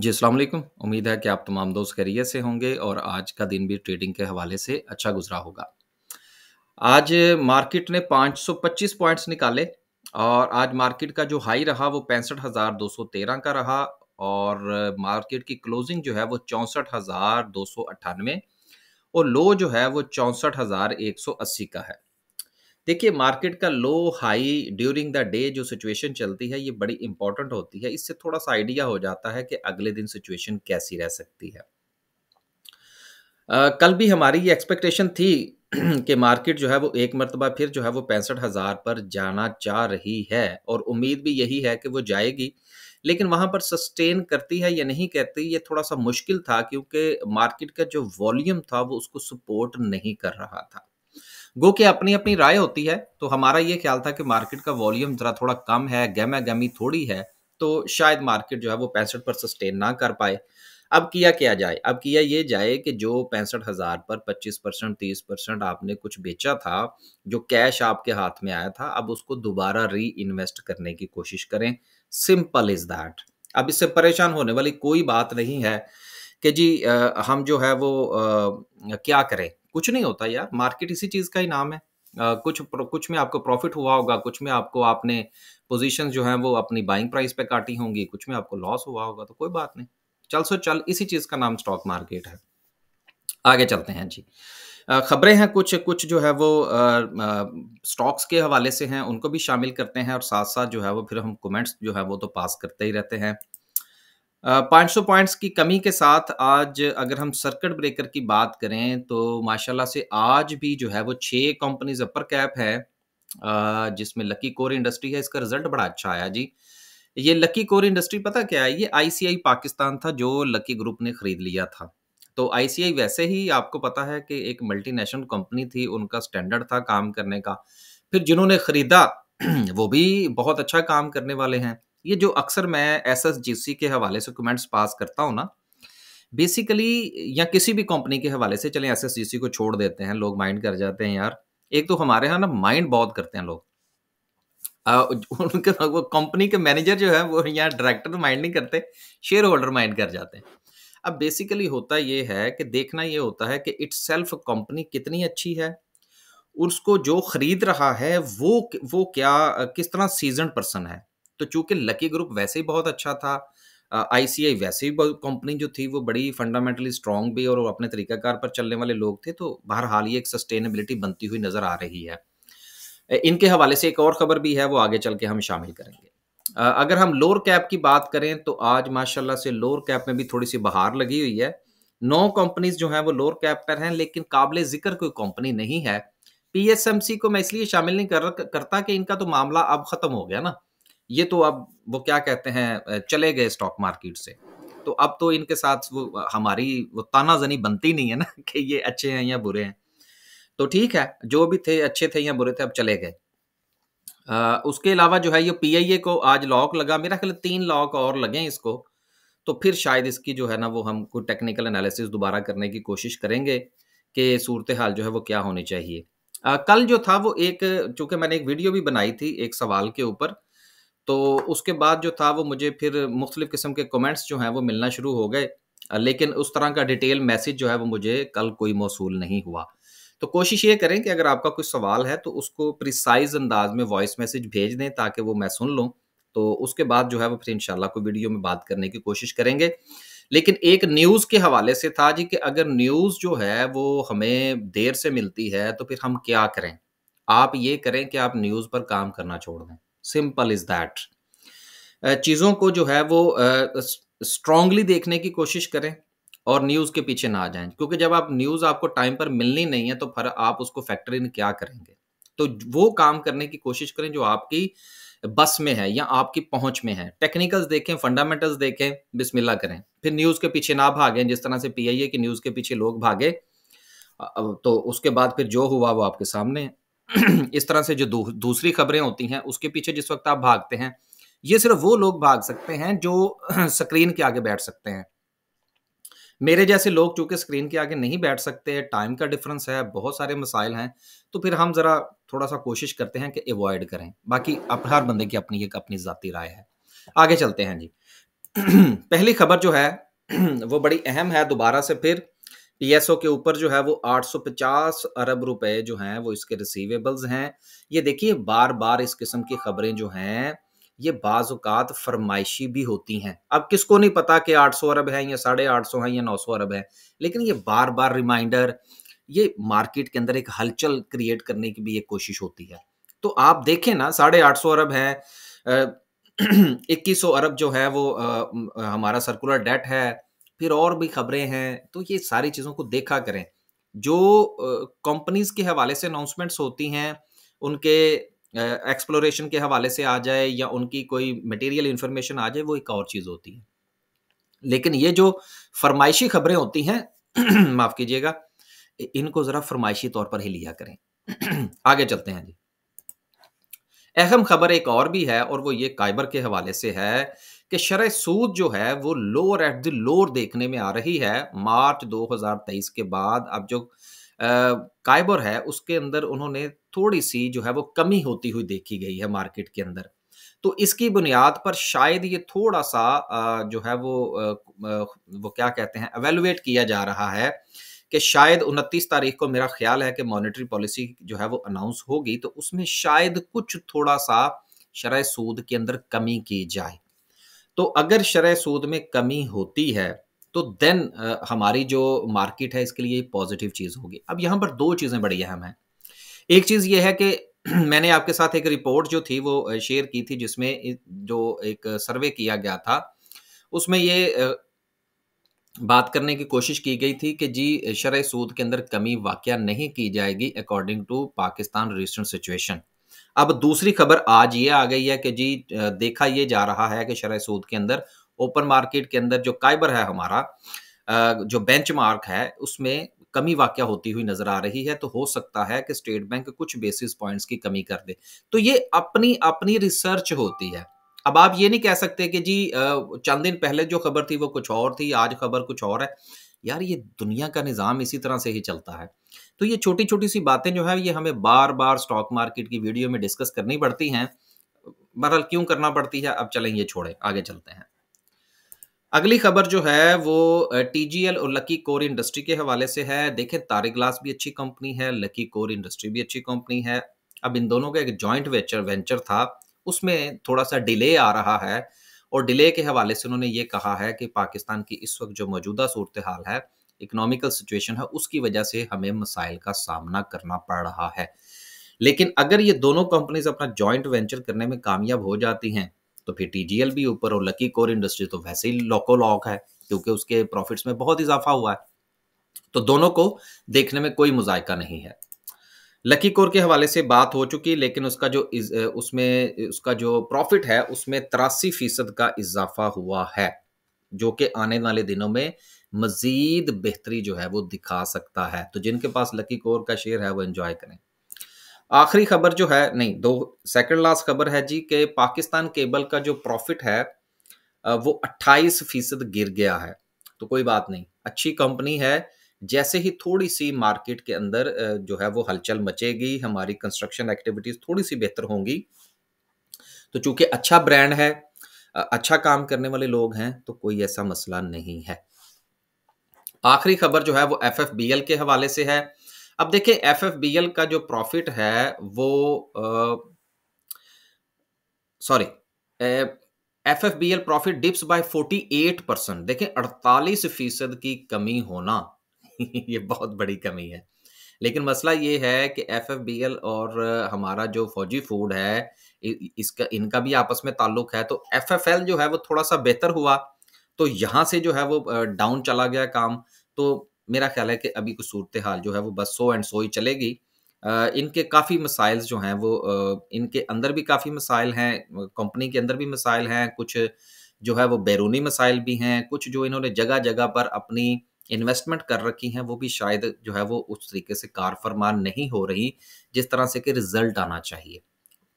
जी अस्सलाम वालेकुम उम्मीद है कि आप तमाम दोस्त खैरियत से होंगे और आज का दिन भी ट्रेडिंग के हवाले से अच्छा गुजरा होगा आज मार्केट ने 525 पॉइंट्स निकाले और आज मार्केट का जो हाई रहा वो पैंसठ हज़ार दो सौ तेरह का रहा और मार्केट की क्लोजिंग जो है वो चौंसठ हज़ार दो सौ अट्ठानवे और लो जो है वो चौंसठ हज़ार एक सौ अस्सी का है देखिए मार्केट का low high during the day जो सिचुएशन चलती है ये बड़ी इंपॉर्टेंट होती है इससे थोड़ा सा आइडिया हो जाता है कि अगले दिन सिचुएशन कैसी रह सकती है आ, कल भी हमारी ये एक्सपेक्टेशन थी कि मार्केट जो है वो एक मरतबा फिर जो है वो पैंसठ हज़ार पर जाना चाह रही है और उम्मीद भी यही है कि वो जाएगी लेकिन वहां पर सस्टेन करती है या नहीं कहती ये थोड़ा सा मुश्किल था क्योंकि मार्केट का जो वॉल्यूम था वो उसको सपोर्ट नहीं कर रहा था गो के अपनी अपनी राय होती है तो हमारा ये ख्याल था कि मार्केट का वॉल्यूम जरा थोड़ा कम है गहमा गहमी थोड़ी है तो शायद मार्केट जो है वो पैंसठ पर सस्टेन ना कर पाए अब किया क्या जाए अब किया ये जाए कि जो पैंसठ हज़ार पर पच्चीस परसेंट तीस परसेंट आपने कुछ बेचा था जो कैश आपके हाथ में आया था अब उसको दोबारा री इन्वेस्ट करने की कोशिश करें सिंपल इज़ दैट अब इससे परेशान होने वाली कोई बात नहीं है कि जी आ, हम जो है वो आ, क्या करें कुछ नहीं होता यार मार्केट इसी चीज का ही नाम है कुछ कुछ में आपको प्रॉफिट हुआ होगा कुछ में आपको आपने पोजीशन जो है वो अपनी बाइंग प्राइस पे काटी होंगी कुछ में आपको लॉस हुआ होगा तो कोई बात नहीं चल सो चल इसी चीज का नाम स्टॉक मार्केट है आगे चलते हैं जी खबरें हैं कुछ कुछ जो है वो स्टॉक्स के हवाले से हैं उनको भी शामिल करते हैं और साथ साथ जो है वो फिर हम कमेंट्स जो है वो तो पास करते ही रहते हैं 500 पॉइंट्स की कमी के साथ आज अगर हम सर्किट ब्रेकर की बात करें तो माशाल्लाह से आज भी जो है वो छः कंपनीज अपर कैप है जिसमें लकी कोर इंडस्ट्री है इसका रिजल्ट बड़ा अच्छा आया जी ये लकी कोर इंडस्ट्री पता क्या है ये आईसीआई पाकिस्तान था जो लकी ग्रुप ने खरीद लिया था तो आईसीआई वैसे ही आपको पता है कि एक मल्टीनेशनल कंपनी थी उनका स्टैंडर्ड था काम करने का फिर जिन्होंने खरीदा वो भी बहुत अच्छा काम करने वाले हैं ये जो अक्सर मैं एस एस जी सी के हवाले से कमेंट्स पास करता हूँ ना बेसिकली या किसी भी कंपनी के हवाले से चले एस एस जी सी को छोड़ देते हैं लोग माइंड कर जाते हैं यार एक तो हमारे यहाँ ना माइंड बहुत करते हैं लोग उनके वो कंपनी के मैनेजर जो है वो यहाँ डायरेक्टर माइंड नहीं करते शेयर होल्डर माइंड कर जाते हैं अब बेसिकली होता ये है कि देखना ये होता है कि इट्स सेल्फ कंपनी कितनी अच्छी है उसको जो खरीद रहा है वो वो क्या किस तरह सीजन पर्सन है तो चूंकि लकी ग्रुप वैसे ही बहुत अच्छा था आईसीआई वैसे ही कंपनी जो थी वो बड़ी फंडामेंटली स्ट्रांग भी और अपने तरीकाकार पर चलने वाले लोग थे तो बहरहाल ये एक सस्टेनेबिलिटी बनती हुई नजर आ रही है इनके हवाले से एक और खबर भी है वो आगे चल के हम शामिल करेंगे अगर हम लोअर कैप की बात करें तो आज माशाल्लाह से लोअर कैप में भी थोड़ी सी बहार लगी हुई है नौ कंपनीज जो हैं वो लोअर कैप पर हैं लेकिन काबिल जिक्र कोई कंपनी नहीं है पीएसएमसी को मैं इसलिए शामिल नहीं कर करता कि इनका तो मामला अब खत्म हो गया ना ये तो अब वो क्या कहते हैं चले गए स्टॉक मार्केट से तो अब तो इनके साथ वो हमारी वो तानाजनी बनती नहीं है ना कि ये अच्छे हैं या बुरे हैं तो ठीक है जो भी थे अच्छे थे या बुरे थे अब चले गए उसके अलावा जो है ये ए को आज लॉक लगा मेरा ख्याल तीन लॉक और लगे इसको तो फिर शायद इसकी जो है ना वो हम कोई टेक्निकल एनालिसिस दोबारा करने की कोशिश करेंगे कि सूरत हाल जो है वो क्या होनी चाहिए आ, कल जो था वो एक चूंकि मैंने एक वीडियो भी बनाई थी एक सवाल के ऊपर तो उसके बाद जो था वो मुझे फिर मुख्तलिफ़ किस्म के कमेंट्स जो हैं वो मिलना शुरू हो गए लेकिन उस तरह का डिटेल मैसेज जो है वो मुझे कल कोई मौसू नहीं हुआ तो कोशिश ये करें कि अगर आपका कोई सवाल है तो उसको प्रिसाइज अंदाज में वॉइस मैसेज भेज दें ताकि वो मैं सुन लूँ तो उसके बाद जो है वो फिर इंशाल्लाह कोई वीडियो में बात करने की कोशिश करेंगे लेकिन एक न्यूज़ के हवाले से था जी कि अगर न्यूज़ जो है वो हमें देर से मिलती है तो फिर हम क्या करें आप ये करें कि आप न्यूज़ पर काम करना छोड़ दें सिंपल इज दैट चीज़ों को जो है वो स्ट्रांगली uh, देखने की कोशिश करें और न्यूज़ के पीछे ना जाएं क्योंकि जब आप न्यूज़ आपको टाइम पर मिलनी नहीं है तो फिर आप उसको फैक्टर इन क्या करेंगे तो वो काम करने की कोशिश करें जो आपकी बस में है या आपकी पहुंच में है टेक्निकल्स देखें फंडामेंटल्स देखें बिस्मिल्ला करें फिर न्यूज़ के पीछे ना भागें जिस तरह से पी आई ए की न्यूज़ के पीछे लोग भागे तो उसके बाद फिर जो हुआ वो आपके सामने है इस तरह से जो दू, दूसरी खबरें होती हैं उसके पीछे जिस वक्त आप भागते हैं ये सिर्फ वो लोग भाग सकते हैं जो स्क्रीन के आगे बैठ सकते हैं मेरे जैसे लोग चूंकि स्क्रीन के आगे नहीं बैठ सकते टाइम का डिफरेंस है बहुत सारे मसाइल हैं तो फिर हम ज़रा थोड़ा सा कोशिश करते हैं कि अवॉइड करें बाकी अब हर बंदे की अपनी एक अपनी ज़ाती राय है आगे चलते हैं जी पहली खबर जो है वो बड़ी अहम है दोबारा से फिर पीएसओ के ऊपर जो है वो 850 अरब रुपए जो हैं वो इसके रिसीवेबल्स हैं ये देखिए बार बार इस किस्म की खबरें जो हैं ये बाज़ात फरमाइशी भी होती हैं अब किसको नहीं पता कि 800 अरब हैं या साढ़े आठ सौ हैं या नौ अरब हैं लेकिन ये बार बार रिमाइंडर ये मार्केट के अंदर एक हलचल क्रिएट करने की भी एक कोशिश होती है तो आप देखें ना साढ़े आठ सौ अरब हैं इक्कीस सौ अरब जो है वो आ, हमारा सर्कुलर डेट है फिर और भी खबरें हैं तो ये सारी चीज़ों को देखा करें जो कंपनीज के हवाले से अनाउंसमेंट्स होती हैं उनके एक्सप्लोरेशन के हवाले से आ जाए या उनकी कोई मटेरियल इंफॉर्मेशन आ जाए वो एक और चीज़ होती है लेकिन ये जो फरमाइशी खबरें होती हैं माफ़ कीजिएगा इनको ज़रा फरमाइशी तौर पर ही लिया करें आगे चलते हैं जी अहम खबर एक और भी है और वो ये काइबर के हवाले से है कि शरह सूद जो है वो लोअर एट द लोअर देखने में आ रही है मार्च 2023 के बाद अब जो काइबर है उसके अंदर उन्होंने थोड़ी सी जो है वो कमी होती हुई देखी गई है मार्केट के अंदर तो इसकी बुनियाद पर शायद ये थोड़ा सा जो है वो वो क्या कहते हैं एवेलुएट किया जा रहा है कि शायद उनतीस तारीख को मेरा ख्याल है कि मॉनेटरी पॉलिसी जो है वो अनाउंस होगी तो उसमें शायद कुछ थोड़ा सा शराय सूद के अंदर कमी की जाए तो अगर शरह सूद में कमी होती है तो देन हमारी जो मार्केट है इसके लिए पॉजिटिव चीज़ होगी अब यहाँ पर दो चीज़ें बड़ी अहम हैं एक चीज़ ये है कि मैंने आपके साथ एक रिपोर्ट जो थी वो शेयर की थी जिसमें जो एक सर्वे किया गया था उसमें ये बात करने की कोशिश की गई थी कि जी शरह सूद के अंदर कमी वाक़ नहीं की जाएगी according to Pakistan recent situation अब दूसरी खबर आज ये आ गई है कि जी देखा ये जा रहा है कि शराय सूद के अंदर ओपन मार्केट के अंदर जो काइबर है हमारा जो बेंच मार्क है उसमें कमी वाक़ होती हुई नजर आ रही है तो हो सकता है कि स्टेट बैंक कुछ बेसिस पॉइंट्स की कमी कर दे तो ये अपनी अपनी रिसर्च होती है अब आप ये नहीं कह सकते कि जी चंद दिन पहले जो खबर थी वो कुछ और थी आज खबर कुछ और है यार ये दुनिया का निज़ाम इसी तरह से ही चलता है तो ये छोटी छोटी सी बातें जो है ये हमें बार बार स्टॉक मार्केट की वीडियो में डिस्कस करनी पड़ती हैं बहरहाल क्यों करना पड़ती है अब चलें ये छोड़ें आगे चलते हैं अगली खबर जो है वो एल और लकी कोर इंडस्ट्री के हवाले से है देखें तारे ग्लास भी अच्छी कंपनी है लकी कोर इंडस्ट्री भी अच्छी कंपनी है अब इन दोनों का एक जॉइंट वेंचर वेंचर था उसमें थोड़ा सा डिले आ रहा है और डिले के हवाले से उन्होंने ये कहा है कि पाकिस्तान की इस वक्त जो मौजूदा सूरत हाल है इकोनॉमिकल सिचुएशन है उसकी वजह से हमें मसाइल का सामना करना पड़ रहा है लेकिन अगर ये दोनों कंपनीज अपना जॉइंट वेंचर करने में कामयाब हो जाती हैं तो फिर टी भी ऊपर और लकी कोर इंडस्ट्री तो वैसे ही लोको लॉक है क्योंकि उसके प्रॉफिट्स में बहुत इजाफा हुआ है तो दोनों को देखने में कोई मुजायका नहीं है लकी कोर के हवाले से बात हो चुकी लेकिन उसका जो उसमें उसका जो प्रॉफिट है उसमें तिरासी फीसद का इजाफा हुआ है जो कि आने वाले दिनों में मजीद बेहतरी जो है वो दिखा सकता है तो जिनके पास लकी कोर का शेयर है वो एंजॉय करें आखिरी खबर जो है नहीं दो सेकंड लास्ट खबर है जी कि पाकिस्तान केबल का जो प्रॉफिट है वो 28 फीसद गिर गया है तो कोई बात नहीं अच्छी कंपनी है जैसे ही थोड़ी सी मार्केट के अंदर जो है वो हलचल मचेगी हमारी कंस्ट्रक्शन एक्टिविटीज थोड़ी सी बेहतर होंगी तो चूंकि अच्छा ब्रांड है अच्छा काम करने वाले लोग हैं तो कोई ऐसा मसला नहीं है आखिरी खबर जो है वो एफ के हवाले से है अब देखिए एफ का जो प्रॉफिट है वो sorry F F B L profit dips by eight percent देखें अड़तालीस फीसद की कमी होना ये बहुत बड़ी कमी है लेकिन मसला ये है कि एफ और हमारा जो फौजी फूड है इसका इनका भी आपस में ताल्लुक है तो एफ जो है वो थोड़ा सा बेहतर हुआ तो यहाँ से जो है वो डाउन चला गया काम तो मेरा ख्याल है कि अभी कुछ सूरत हाल जो है वो बस सो एंड सो ही चलेगी इनके काफ़ी मसाइल जो हैं वो इनके अंदर भी काफ़ी मसाइल हैं कंपनी के अंदर भी मसाइल हैं कुछ जो है वो बैरूनी मसाइल भी हैं कुछ जो इन्होंने जगह जगह पर अपनी इन्वेस्टमेंट कर रखी हैं वो भी शायद जो है वो उस तरीके से कार फरमान नहीं हो रही जिस तरह से कि रिजल्ट आना चाहिए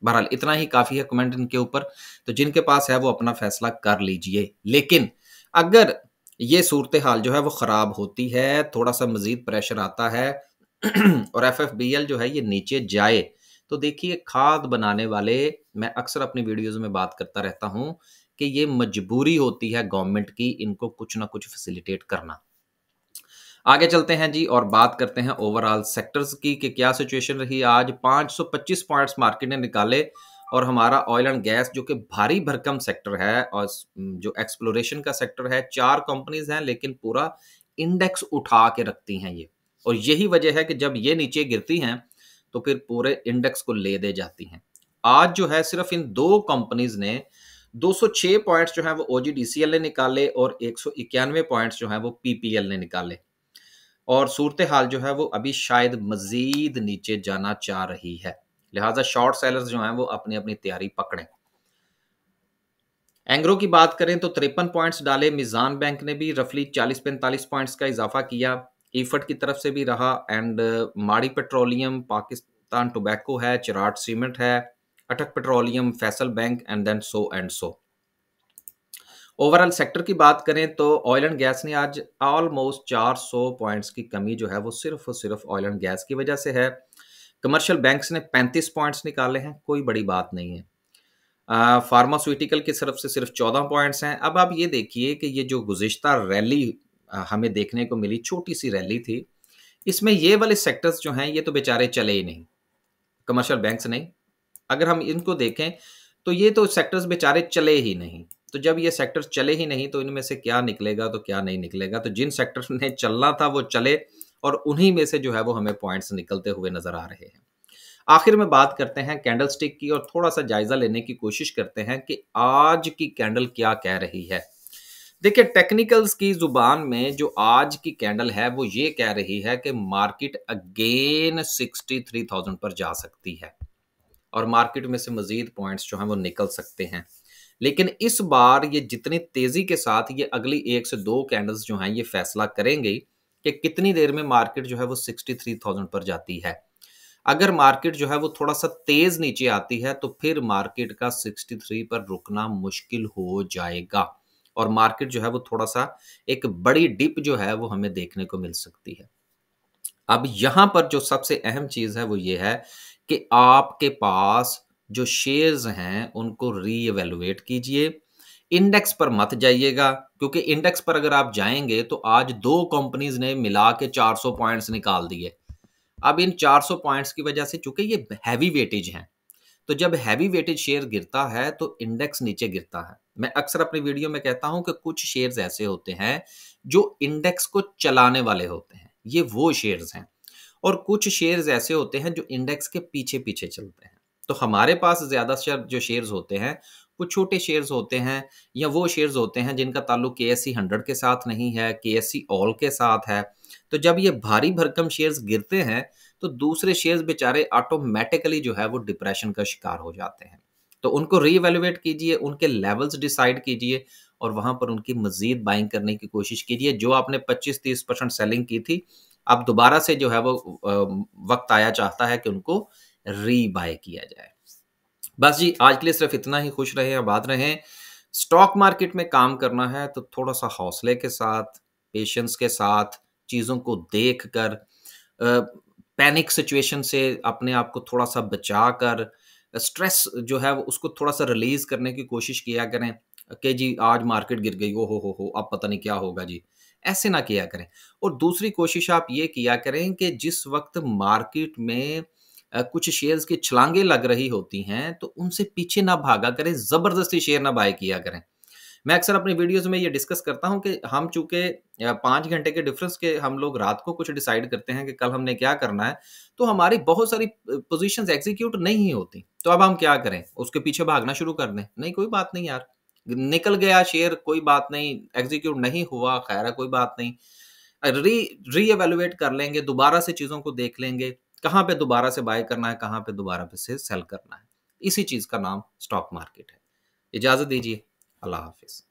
बहरहाल इतना ही काफ़ी है कमेंट इनके ऊपर तो जिनके पास है वो अपना फैसला कर लीजिए लेकिन अगर ये सूरत हाल जो है वो ख़राब होती है थोड़ा सा मज़ीद प्रेशर आता है और एफ एफ बी एल जो है ये नीचे जाए तो देखिए खाद बनाने वाले मैं अक्सर अपनी वीडियोज़ में बात करता रहता हूं कि ये मजबूरी होती है गवर्नमेंट की इनको कुछ ना कुछ फैसिलिटेट करना आगे चलते हैं जी और बात करते हैं ओवरऑल सेक्टर्स की कि क्या सिचुएशन रही आज 525 पॉइंट्स मार्केट ने निकाले और हमारा ऑयल एंड गैस जो कि भारी भरकम सेक्टर है और जो एक्सप्लोरेशन का सेक्टर है चार कंपनीज हैं लेकिन पूरा इंडेक्स उठा के रखती हैं ये और यही वजह है कि जब ये नीचे गिरती हैं तो फिर पूरे इंडेक्स को ले दे जाती हैं आज जो है सिर्फ इन दो कंपनीज ने 206 पॉइंट्स जो है वो ओ ने निकाले और एक पॉइंट्स जो है वो पीपीएल ने निकाले और सूरत हाल जो है वो अभी शायद मज़ीद नीचे जाना चाह रही है लिहाजा शॉर्ट सेलर्स जो हैं वो अपनी अपनी तैयारी पकड़ें एंग्रो की बात करें तो तिरपन पॉइंट्स डाले मिज़ान बैंक ने भी रफली चालीस पैंतालीस पॉइंट्स का इजाफा किया ईफट की तरफ से भी रहा and uh, Mari petroleum Pakistan tobacco है चिराट सीमेंट है Attock petroleum Faysal bank and then so and so overall sector की बात करें तो ऑयल एंड गैस ने आज ऑलमोस्ट 400 पॉइंट्स की कमी जो है वो सिर्फ और सिर्फ ऑयल एंड गैस की वजह से है कमर्शियल बैंक्स ने 35 पॉइंट्स निकाले हैं कोई बड़ी बात नहीं है फार्मास्यूटिकल की तरफ से सिर्फ 14 पॉइंट्स हैं अब आप ये देखिए कि ये जो गुजशत रैली हमें देखने को मिली छोटी सी रैली थी इसमें ये वाले सेक्टर्स जो हैं ये तो बेचारे चले ही नहीं कमर्शियल बैंक्स नहीं अगर हम इनको देखें तो ये तो सेक्टर्स बेचारे चले ही नहीं तो जब ये सेक्टर चले ही नहीं तो इनमें से क्या निकलेगा तो क्या नहीं निकलेगा तो जिन सेक्टर ने चलना था वो चले और उन्हीं में से जो है वो हमें पॉइंट्स निकलते हुए नजर आ रहे हैं आखिर में बात करते हैं कैंडल की और थोड़ा सा जायजा लेने की कोशिश करते हैं कि आज की कैंडल क्या कह रही है देखिए टेक्निकल्स की जुबान में जो आज की कैंडल है वो ये कह रही है कि मार्केट अगेन 63,000 पर जा सकती है और मार्केट में से मजीद पॉइंट्स जो हैं वो निकल सकते हैं लेकिन इस बार ये जितनी तेजी के साथ ये अगली एक से दो कैंडल्स जो हैं ये फैसला करेंगे कि कितनी देर में मार्केट जो है वो सिक्सटी थ्री थाउजेंड पर जाती है अगर मार्केट जो है वो थोड़ा सा तेज नीचे आती है तो फिर मार्केट का 63 पर रुकना मुश्किल हो जाएगा और मार्केट जो है वो थोड़ा सा एक बड़ी डिप जो है वो हमें देखने को मिल सकती है अब यहां पर जो सबसे अहम चीज है वो ये है कि आपके पास जो शेयर्स हैं उनको री एवेलुएट कीजिए इंडेक्स पर मत जाइएगा क्योंकि इंडेक्स पर अगर आप जाएंगे तो आज दो कंपनीज ने मिला के 400 पॉइंट्स निकाल दिए अब इन 400 पॉइंट्स की वजह से चूंकि ये हैवी वेटेज हैं तो जब हैवी वेटेज शेयर गिरता है तो इंडेक्स नीचे गिरता है मैं अक्सर अपनी वीडियो में कहता हूं कि कुछ शेयर्स ऐसे होते हैं जो इंडेक्स को चलाने वाले होते हैं ये वो शेयर्स हैं और कुछ शेयर्स ऐसे होते हैं जो इंडेक्स के पीछे पीछे चलते हैं तो हमारे पास ज़्यादा शेयर जो शेयर्स होते हैं वो छोटे शेयर्स होते हैं या वो शेयर्स होते हैं जिनका ताल्लुक के एस सी हंड्रेड के साथ नहीं है के एस सी ऑल के साथ है तो जब ये भारी भरकम शेयर्स गिरते हैं तो दूसरे शेयर्स बेचारे ऑटोमेटिकली जो है वो डिप्रेशन का शिकार हो जाते हैं तो उनको रीएवेलुएट कीजिए उनके लेवल्स डिसाइड कीजिए और वहां पर उनकी मजीद बाइंग करने की कोशिश कीजिए जो आपने 25-30 परसेंट सेलिंग की थी अब दोबारा से जो है वो वक्त आया चाहता है कि उनको रीबाय किया जाए बस जी आज के लिए सिर्फ इतना ही खुश रहे आबाद रहें स्टॉक मार्केट में काम करना है तो थोड़ा सा हौसले के साथ पेशेंस के साथ चीज़ों को देख कर पैनिक सिचुएशन से अपने आप को थोड़ा सा बचा कर स्ट्रेस जो है उसको थोड़ा सा रिलीज़ करने की कोशिश किया करें कि जी आज मार्केट गिर गई ओहो हो हो हो अब पता नहीं क्या होगा जी ऐसे ना किया करें और दूसरी कोशिश आप ये किया करें कि जिस वक्त मार्केट में कुछ शेयर्स की छलांगे लग रही होती हैं तो उनसे पीछे ना भागा करें ज़बरदस्ती शेयर ना बाय किया करें मैं अक्सर अपनी वीडियोस में ये डिस्कस करता हूं कि हम चूंकि पाँच घंटे के डिफरेंस के हम लोग रात को कुछ डिसाइड करते हैं कि कल हमने क्या करना है तो हमारी बहुत सारी पोजीशंस एग्जीक्यूट नहीं होती तो अब हम क्या करें उसके पीछे भागना शुरू कर दें नहीं कोई बात नहीं यार निकल गया शेयर कोई बात नहीं एग्जीक्यूट नहीं हुआ खैर कोई बात नहीं री री एवेलुएट कर लेंगे दोबारा से चीज़ों को देख लेंगे कहाँ पे दोबारा से बाय करना है कहाँ पे दोबारा पे से सेल करना है इसी चीज़ का नाम स्टॉक मार्केट है इजाज़त दीजिए अल्लाह हाफिज़